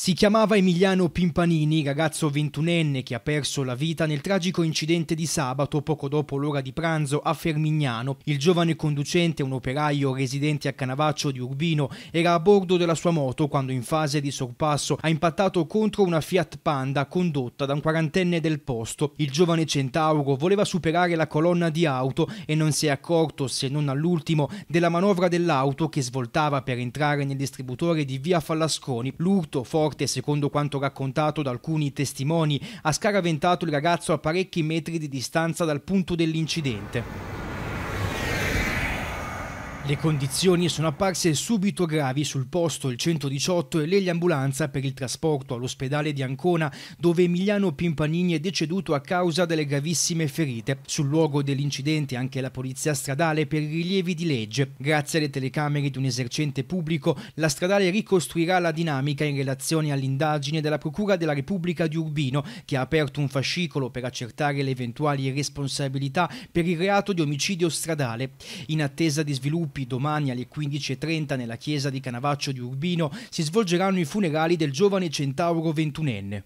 Si chiamava Emiliano Pimpanini, ragazzo ventunenne che ha perso la vita nel tragico incidente di sabato poco dopo l'ora di pranzo a Fermignano. Il giovane conducente, un operaio residente a Canavaccio di Urbino, era a bordo della sua moto quando in fase di sorpasso ha impattato contro una Fiat Panda condotta da un quarantenne del posto. Il giovane centauro voleva superare la colonna di auto e non si è accorto, se non all'ultimo, della manovra dell'auto che svoltava per entrare nel distributore di via Fallasconi. L'urto, forse morte, secondo quanto raccontato da alcuni testimoni, ha scaraventato il ragazzo a parecchi metri di distanza dal punto dell'incidente. Le condizioni sono apparse subito gravi sul posto il 118 e l'eliambulanza per il trasporto all'ospedale di Ancona dove Emiliano Pimpanini è deceduto a causa delle gravissime ferite. Sul luogo dell'incidente anche la polizia stradale per i rilievi di legge. Grazie alle telecamere di un esercente pubblico la stradale ricostruirà la dinamica in relazione all'indagine della Procura della Repubblica di Urbino che ha aperto un fascicolo per accertare le eventuali responsabilità per il reato di omicidio stradale. In attesa di sviluppi Carpi domani alle 15.30 nella chiesa di Canavaccio di Urbino si svolgeranno i funerali del giovane centauro ventunenne.